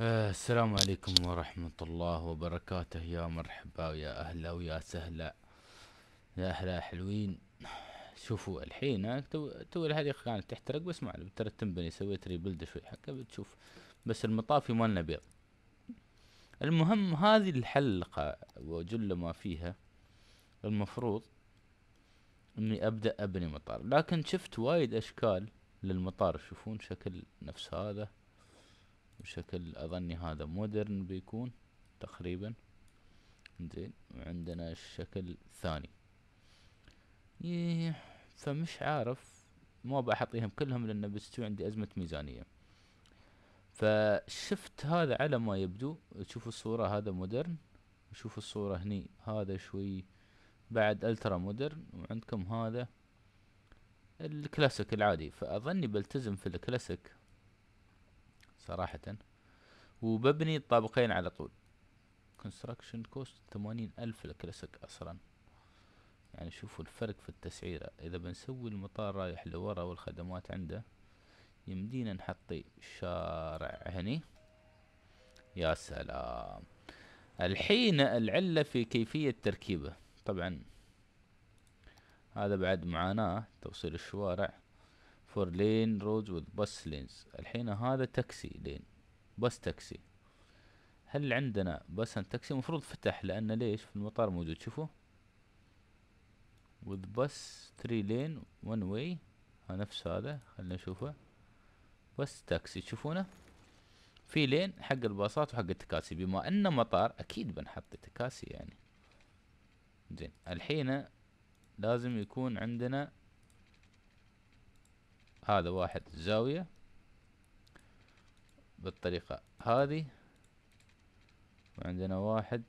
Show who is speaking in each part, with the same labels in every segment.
Speaker 1: آه، السلام عليكم ورحمة الله وبركاته يا مرحبا ويا أهلا ويا سهلا يا أهلا حلوين شوفوا الحين آه، تو الحديقة كانت تحترق بس ما علي ترى تنبني سويت ريبلد شوي حقا بتشوف بس المطافي مالنا بيض المهم هذه الحلقة وجل ما فيها المفروض اني ابدأ ابني مطار لكن شفت وايد اشكال للمطار تشوفون شكل نفس هذا بشكل اظني هذا مودرن بيكون تقريبا زين وعندنا الشكل الثاني يه فمش عارف ما بحطيهم كلهم لان بستوي عندي ازمة ميزانية فشفت هذا على ما يبدو تشوف الصورة هذا مودرن شوفوا الصورة هني هذا شوي بعد الترا مودرن وعندكم هذا الكلاسيك العادي فاظني بلتزم في الكلاسيك صراحة وببني الطابقين على طول كونستراكشن كوست ثمانين ألف لكلاسيك أصلا يعني شوفوا الفرق في التسعيرة إذا بنسوي المطار رايح لورا والخدمات عنده يمدينا نحط شارع هني يا سلام الحين العلة في كيفية تركيبه طبعا هذا بعد معاناة توصيل الشوارع فور لين روز وذ بس لينز الحين هذا تاكسي لين بس تاكسي هل عندنا بس تاكسي المفروض فتح لأن ليش في المطار موجود شوفوا وذ بس ثري لين ون واي نفس هذا خلنا نشوفه بس تاكسي تشوفونه في لين حق الباصات وحق التكاسي بما انه مطار اكيد بنحط تكاسي يعني زين الحين لازم يكون عندنا هذا واحد زاوية بالطريقة هذه وعندنا واحد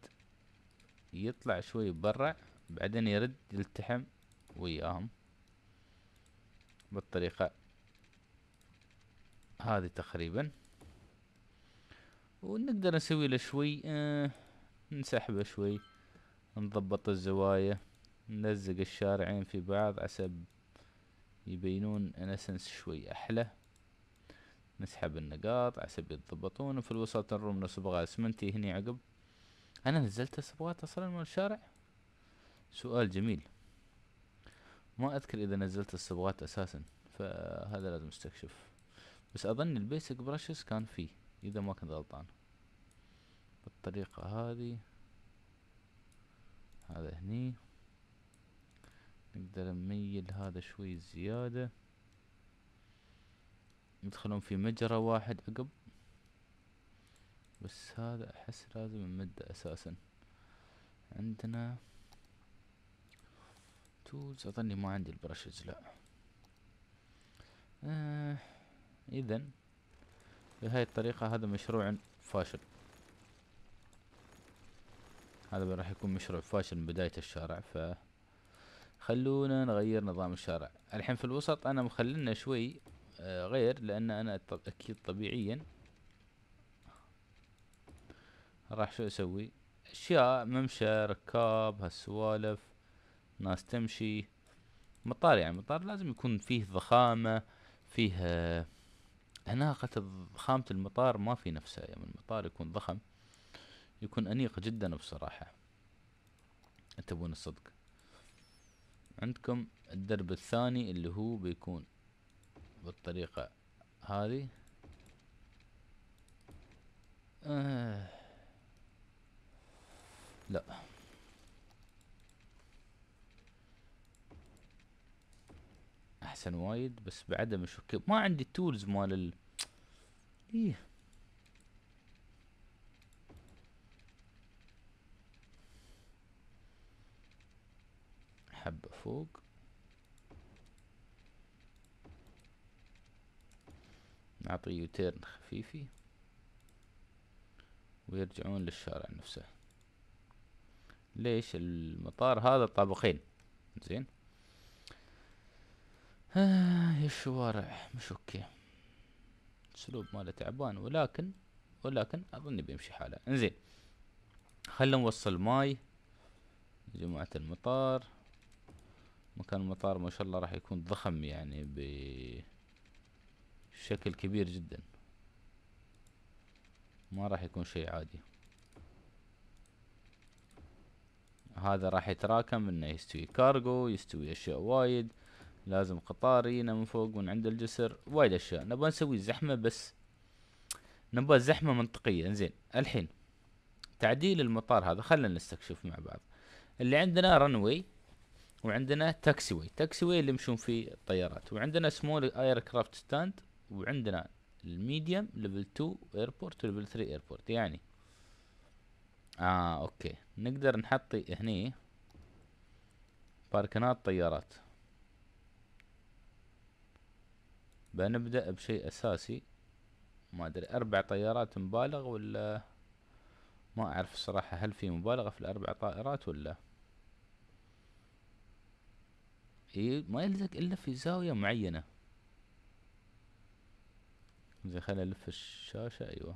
Speaker 1: يطلع شوي يبرع بعدين يرد يلتحم وياهم بالطريقة هذه تقريبا ونقدر نسوي له شوي آه نسحبه شوي نضبط الزوايا نلزق الشارعين في بعض عسب يبينون انسنس شوي احلى نسحب النقاط عسب يتضبطون وفي الوسط نروم صبغة اسمنتي هني عقب انا نزلت الصبغات اصلا من الشارع سؤال جميل ما اذكر اذا نزلت الصبغات اساسا فهذا لازم استكشف بس اظن البيسك برشز كان فيه اذا ما كنت غلطان بالطريقة هذه هذا هني نقدر نميل هذا شوي زيادة يدخلون في مجرى واحد عقب بس هذا احس لازم نمد اساسا عندنا تولز اظني ما عندي البرشز لا آه اذا بهاي الطريقة هذا مشروع فاشل هذا راح يكون مشروع فاشل من بداية الشارع ف خلونا نغير نظام الشارع الحين في الوسط انا مخلنا شوي آه، غير لان انا اكيد طبيعيا راح شو اسوي اشياء ممشى ركاب هالسوالف ناس تمشي مطار يعني مطار لازم يكون فيه ضخامة فيه أناقة آه، ضخامة المطار ما في نفسها يعني المطار يكون ضخم يكون أنيق جدا بصراحة تبون الصدق عندكم الدرب الثاني اللي هو بيكون بالطريقة هذه آه. لا احسن وايد بس بعدم شوكي ما عندي تولز مال ال ايه حبة فوق نعطي يوتيرن خفيفي ويرجعون للشارع نفسه ليش المطار هذا طابقين زين آه الشوارع مش اوكي اسلوب ماله تعبان ولكن ولكن اظن بيمشي حاله انزين خلنا نوصل ماي جماعة المطار مكان المطار ما شاء الله راح يكون ضخم يعني بشكل كبير جدا ما راح يكون شيء عادي هذا راح يتراكم انه يستوي كارغو يستوي اشياء وايد لازم قطار يينا من فوق من عند الجسر وايد اشياء نبغى نسوي زحمة بس نبغى زحمة منطقية انزين الحين تعديل المطار هذا خلنا نستكشف مع بعض اللي عندنا رنوي وعندنا تاكسي واي اللي يمشون فيه الطيارات وعندنا سمول اير كرافت ستاند وعندنا الميديم ليفل 2 ايربورت وليفل 3 ايربورت يعني اه اوكي نقدر نحط هني باركنات طيارات بنبدأ بشيء اساسي ما ادري اربع طيارات مبالغ ولا ما اعرف الصراحة هل في مبالغة في الاربع طائرات ولا اي ما يلزق إلا في زاوية معينة زين خلينا نلف الشاشة أيوة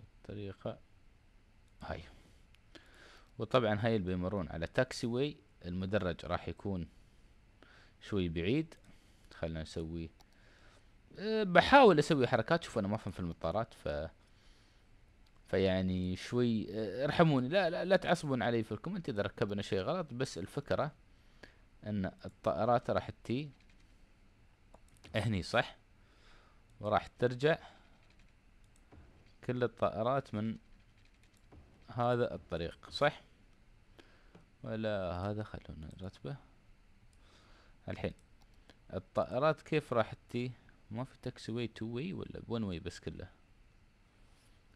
Speaker 1: الطريقة هاي وطبعا هاي اللي بيمرون على تاكسي واي المدرج راح يكون شوي بعيد خلنا نسوي إيه، بحاول اسوي حركات شوف انا ما افهم في المطارات ف فيعني شوي إيه، ارحموني لا لا, لا تعصبون علي في الكومنت اذا ركبنا شيء غلط بس الفكره ان الطائرات راح تي هني صح وراح ترجع كل الطائرات من هذا الطريق صح ولا هذا خلونا نرتبه الحين الطائرات كيف راح تي ما في تاكسي واي تو واي ولا بون واي بس كله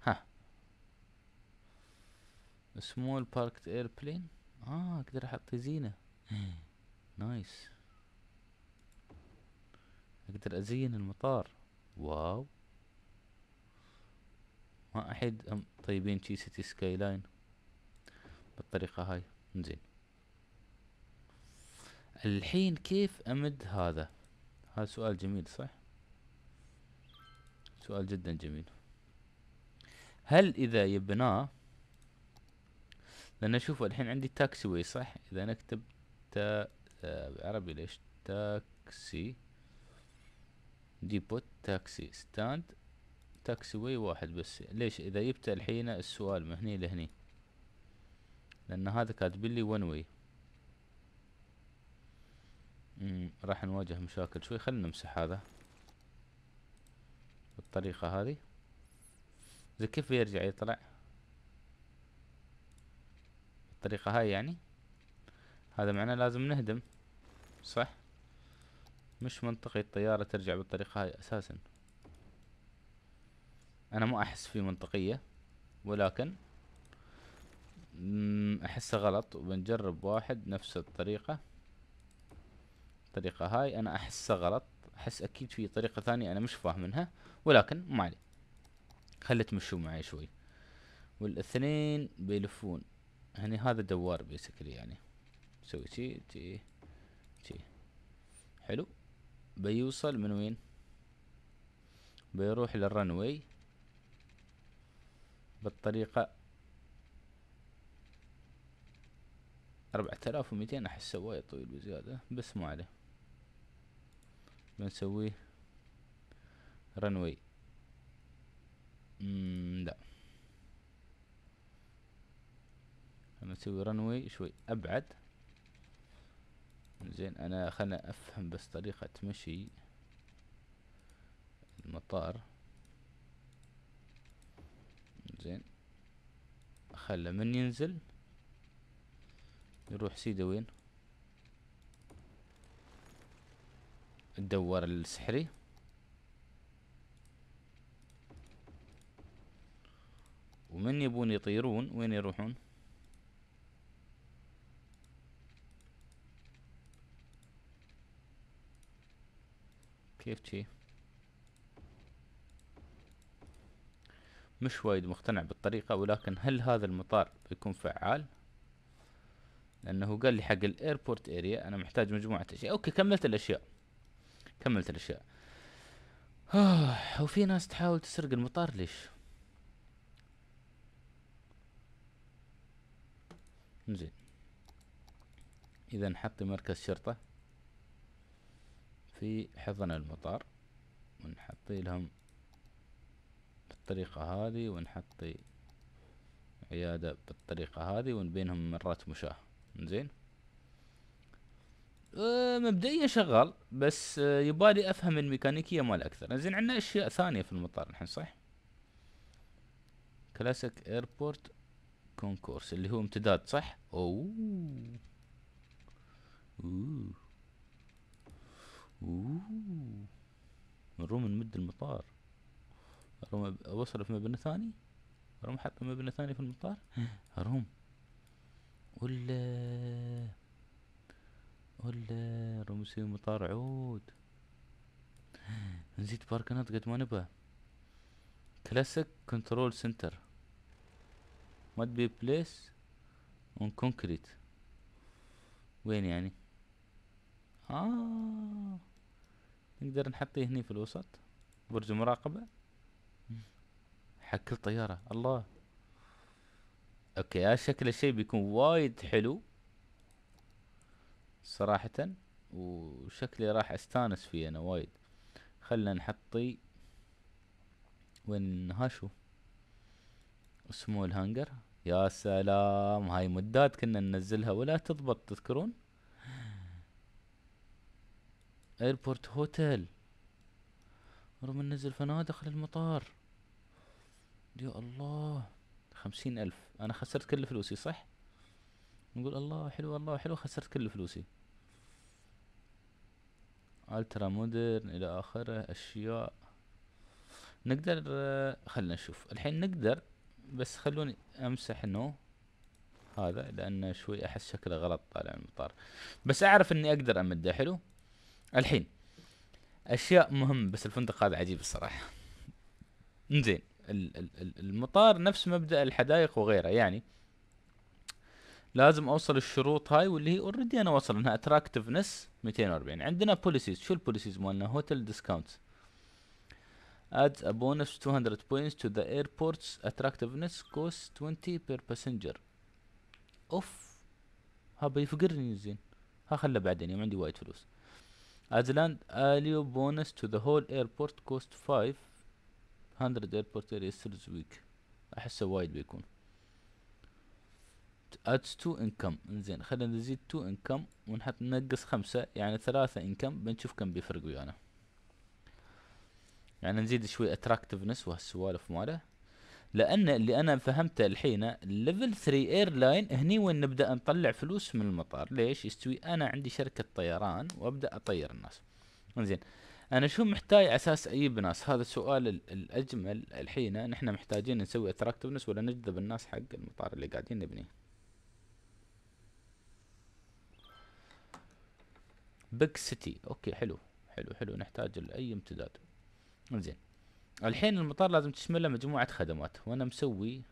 Speaker 1: ها سمول باركت ايربلين اه اقدر احط زينه نايس اقدر ازين المطار واو ما احد طيبين شي سيتي سكاي لاين بالطريقة هاي زين الحين كيف امد هذا هذا سؤال جميل صح سؤال جدا جميل هل اذا يبناه لان اشوف الحين عندي تاكسي واي صح اذا نكتب تا بالعربي ليش تاكسي ديبوت تاكسي ستاند تاكسي واي واحد بس ليش اذا جبت الحين السؤال من هني لهني لان هذا كاتب لي ون واي راح نواجه مشاكل شوي خلنا نمسح هذا بالطريقة هذه زي كيف بيرجع يطلع بالطريقة هاي يعني هذا معناه لازم نهدم صح مش منطقي الطيارة ترجع بالطريقة هاي أساسا أنا ما أحس في منطقية ولكن أحسه غلط وبنجرب واحد نفس الطريقة الطريقة هاي أنا أحسه غلط أحس أكيد في طريقة ثانية أنا مش فاهم منها ولكن ما عليه خلي تمشوا معي شوي والاثنين بيلفون هني يعني هذا دوار بيسكلي يعني سوي تي تي تي حلو بيوصل من وين بيروح للرنوي بالطريقة أربعة آلاف وميتين احس وايد طويل بزيادة بس ما عليه بنسويه رنوي امم لا بنسوي رنوي شوي أبعد زين انا خلنا افهم بس طريقة مشي المطار زين خلى من ينزل يروح سيده وين الدوار السحري ومن يبون يطيرون وين يروحون كيف تشي مش وايد مقتنع بالطريقة ولكن هل هذا المطار بيكون فعال لانه قال لي حق الايربورت اريا انا محتاج مجموعة اشياء اوكي كملت الاشياء كملت الاشياء وفي ناس تحاول تسرق المطار ليش زين اذا نحط مركز شرطة في حضن المطار ونحطي لهم بالطريقة هذه ونحطي عيادة بالطريقة هذه ونبينهم مرات مشاه زين أه، مبدئيا شغال بس أه، يبالي افهم الميكانيكية مال اكثر زين عندنا اشياء ثانية في المطار الحين صح كلاسيك ايربورت كونكورس اللي هو امتداد صح اوه اوه من روم نمد المطار اروم اوصل في مبنى ثاني اروم حط مبنى ثاني في المطار اروم ولا ولا روم يصير مطار عود نزيد بارك قد ما نبغى كلاسيك كنترول سنتر ما بي بليس اون كونكريت وين يعني آه نقدر نحطيه هني في الوسط برج مراقبة حق الطيارة الله اوكي هذا شكل الشيء بيكون وايد حلو صراحة وشكلي راح استانس فيه انا وايد خلنا نحطي وين هاشو اسمه الهانجر يا سلام هاي مدات كنا ننزلها ولا تضبط تذكرون ايربورت هوتيل رغم نزل فنادق للمطار يا الله خمسين ألف أنا خسرت كل فلوسي صح نقول الله حلو الله حلو خسرت كل فلوسي الترا مودرن الى اخره اشياء نقدر خلنا نشوف الحين نقدر بس خلوني امسح نو هذا لانه شوي احس شكله غلط طالع من المطار بس اعرف اني اقدر امده حلو الحين اشياء مهمه بس الفندق هذا عجيب الصراحه انزين المطار نفس مبدا الحدائق وغيره يعني لازم اوصل الشروط هاي واللي هي اوريدي انا واصل انها اتراكتفنس 240 عندنا بوليسيز شو البوليسيز مالنا هوتل ديسكاونت adds a bonus 200 points to the airport's attractiveness cost 20 per passenger اوف ها بيفقرني زين ها خله بعدين يوم عندي وايد فلوس ادلاند اليو بونس تو ذا هول ايربورت كوست 500 ايربورت ريسرز ويك احس وايد بيكون ادز تو انكم انزين خلينا نزيد تو انكم ونحط ننقص خمسة يعني ثلاثة انكم بنشوف كم بيفرق ويانا يعني نزيد شوي اتراكتفنس وهالسوالف ماله لان اللي انا فهمته الحين ليفل 3 ايرلاين هني وين نبدا نطلع فلوس من المطار ليش يستوي انا عندي شركه طيران وابدا اطير الناس زين انا شو محتاج اساس اجيب ناس هذا السؤال الاجمل الحين نحن محتاجين نسوي اتراكتفنس ولا نجذب الناس حق المطار اللي قاعدين نبنيه بيج سيتي اوكي حلو حلو حلو نحتاج لاي امتداد زين الحين المطار لازم تشمله مجموعة خدمات وانا مسوي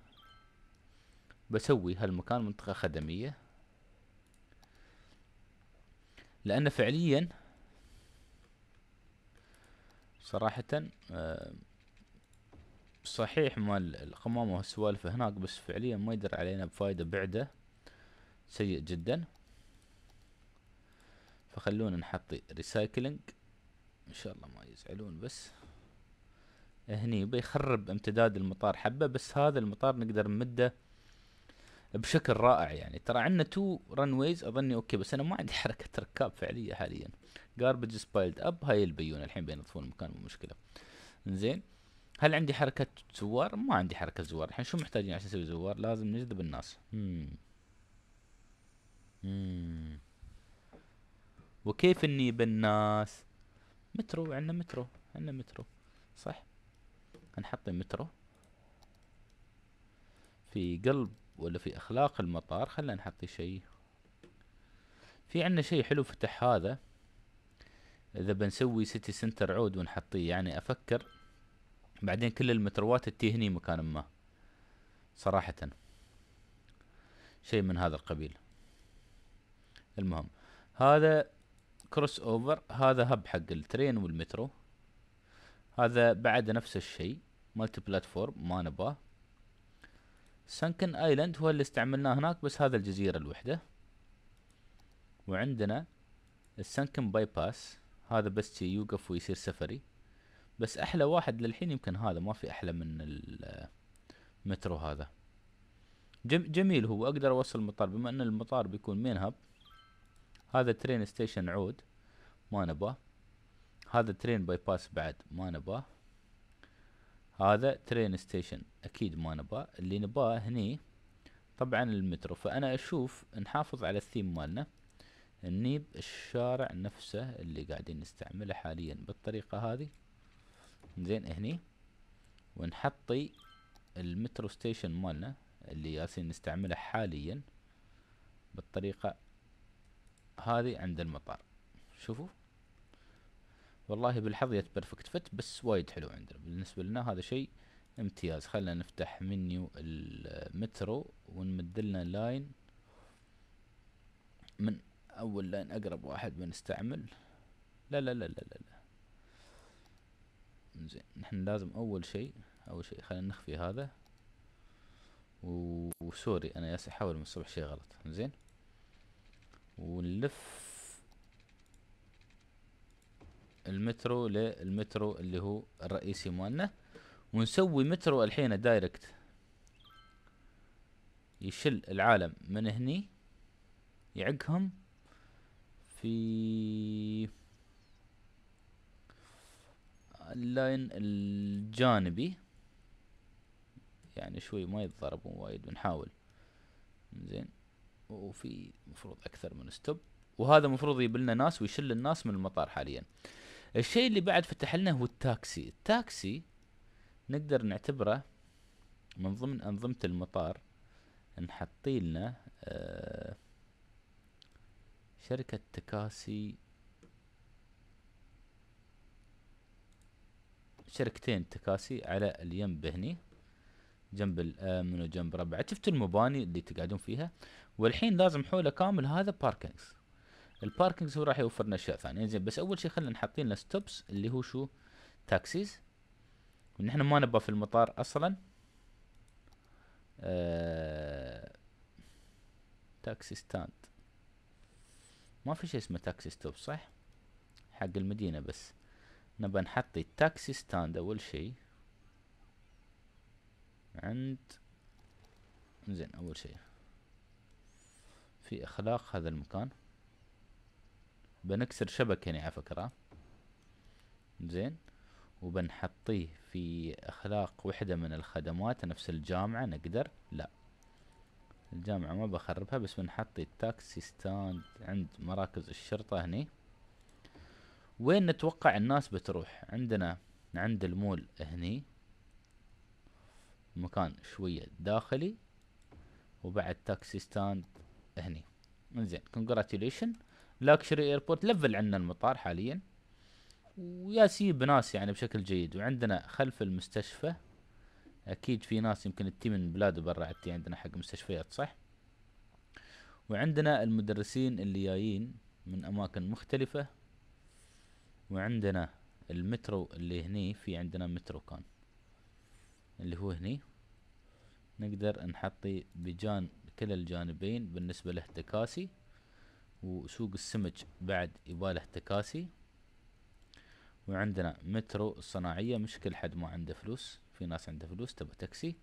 Speaker 1: بسوي هالمكان منطقة خدمية لان فعليا صراحة آه، صحيح مال القمامة والسوالف هناك بس فعليا ما يدر علينا بفايدة بعده سيء جدا فخلونا نحط ريسايكلينج ان شاء الله ما يزعلون بس هني بيخرب امتداد المطار حبه بس هذا المطار نقدر نمده بشكل رائع يعني ترى عندنا تو رن ويز اظني اوكي بس انا ما عندي حركه ركاب فعليه حاليا جاربج سبايلد اب هاي البيونه الحين بينظفون المكان مو مشكله زين هل عندي حركه زوار ما عندي حركه زوار الحين شو محتاجين عشان نسوي زوار لازم نجذب الناس مم. Hmm. مم. Hmm. وكيف اني بالناس مترو عندنا مترو عندنا مترو صح هنحط مترو في قلب ولا في اخلاق المطار خلينا نحط شيء في عندنا شيء حلو فتح هذا اذا بنسوي سيتي سنتر عود ونحطيه يعني افكر بعدين كل المتروات هني مكان ما صراحة شيء من هذا القبيل المهم هذا كروس اوفر هذا هب حق الترين والمترو هذا بعد نفس الشيء مالتي بلاتفورم ما نباه سانكن ايلاند هو اللي استعملناه هناك بس هذا الجزيرة الوحدة وعندنا السانكن باي باس هذا بس يوقف ويصير سفري بس احلى واحد للحين يمكن هذا ما في احلى من المترو هذا جم جميل هو اقدر اوصل المطار بما ان المطار بيكون مين هاب هذا ترين ستيشن عود ما نباه هذا ترين باي باس بعد ما نباه هذا ترين ستيشن اكيد ما نباه اللي نباه هني طبعا المترو فانا اشوف نحافظ على الثيم مالنا نيب الشارع نفسه اللي قاعدين نستعمله حاليا بالطريقة هذه زين هني ونحطي المترو ستيشن مالنا اللي ياسين نستعمله حاليا بالطريقة هذه عند المطار شوفوا والله بالحظ جت بيرفكت فت بس وايد حلو عندنا بالنسبة لنا هذا شيء امتياز خلينا نفتح منيو المترو ونمدلنا لاين من اول لاين اقرب واحد بنستعمل لا لا لا لا لا, لا. زين نحن لازم اول شيء اول شيء خلينا نخفي هذا وسوري انا ياس احاول من الصبح شيء غلط زين ونلف المترو للمترو اللي هو الرئيسي مالنا ونسوي مترو الحين دايركت يشل العالم من هني يعقهم في اللاين الجانبي يعني شوي ما يتضاربون وايد بنحاول زين وفي مفروض اكثر من ستوب وهذا مفروض يجيب لنا ناس ويشل الناس من المطار حاليا الشيء اللي بعد فتح لنا هو التاكسي التاكسي نقدر نعتبره من ضمن أنظمة المطار نحطي لنا آه شركة تكاسي شركتين تكاسي على اليمب هني جنب الامن وجنب ربعة شفتوا المباني اللي تقعدون فيها والحين لازم حوله كامل هذا باركنجز الباركنج هو راح يوفر لنا اشياء ثانيه زين بس اول شيء خلينا نحط لنا ستوبس اللي هو شو تاكسيز ونحن ما نبغى في المطار اصلا آه... تاكسي ستاند ما في شيء اسمه تاكسي ستوب صح حق المدينة بس نبى نحط التاكسي ستاند اول شيء عند زين اول شيء في اخلاق هذا المكان بنكسر شبكة يعني على فكرة زين وبنحطيه في اخلاق وحدة من الخدمات نفس الجامعة نقدر لا الجامعة ما بخربها بس بنحطي التاكسي ستاند عند مراكز الشرطة هني وين نتوقع الناس بتروح عندنا عند المول هني مكان شوية داخلي وبعد تاكسي ستاند هني انزين كونجراتيليشن لاكشري ايربورت لفل عندنا المطار حاليا وياسيب ناس يعني بشكل جيد وعندنا خلف المستشفى اكيد في ناس يمكن تتي من بلاد برا تتي عندنا حق مستشفيات صح وعندنا المدرسين اللي جايين من اماكن مختلفة وعندنا المترو اللي هني في عندنا مترو كان اللي هو هني نقدر نحطي بجان كلا الجانبين بالنسبة له تكاسي وسوق السمك بعد يباله تكاسي وعندنا مترو الصناعية كل حد ما عنده فلوس في ناس عنده فلوس تبى تاكسي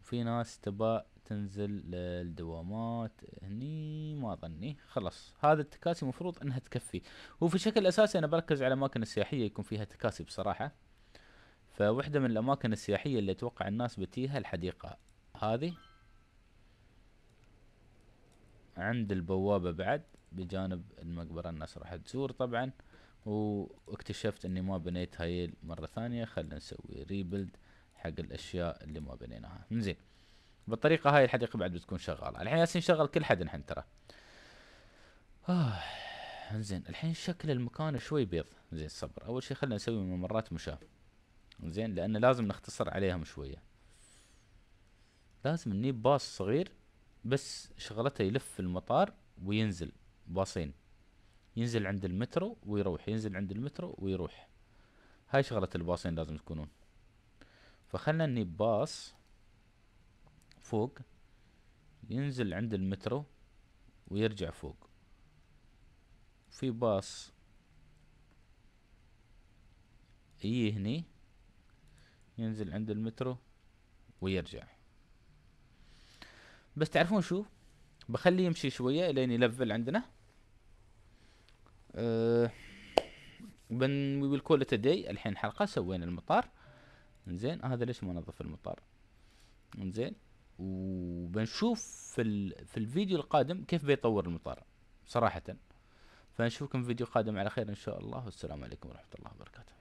Speaker 1: وفي ناس تبى تنزل للدوامات هني ما ظني خلاص هذا التكاسي مفروض انها تكفي وفي شكل اساسي انا بركز على الاماكن السياحية يكون فيها تكاسي بصراحة فوحدة من الاماكن السياحية اللي اتوقع الناس بتيها الحديقة هذه عند البوابة بعد بجانب المقبرة الناس راح تزور طبعا واكتشفت اني ما بنيت هاي مرة ثانية خلنا نسوي ريبلد حق الاشياء اللي ما بنيناها زين بالطريقة هاي الحديقة بعد بتكون شغالة الحين ياسين شغل كل حد نحن ترى آه زين الحين شكل المكان شوي بيض زين صبر اول شي خلنا نسوي ممرات مشاة زين لان لازم نختصر عليهم شوية لازم نجيب باص صغير بس شغلته يلف في المطار وينزل باصين ينزل عند المترو ويروح ينزل عند المترو ويروح هاي شغلة الباصين لازم تكونون فخلنا اني باص فوق ينزل عند المترو ويرجع فوق في باص يجي هني ينزل عند المترو ويرجع بس تعرفون شو بخليه يمشي شوية لين يلفل عندنا أه بن وي ويل كول ات داي الحين حلقة سوينا المطار انزين آه، هذا ليش ما نظف المطار انزين وبنشوف في ال... في الفيديو القادم كيف بيطور المطار صراحة فنشوفكم في فيديو قادم على خير ان شاء الله والسلام عليكم ورحمة الله وبركاته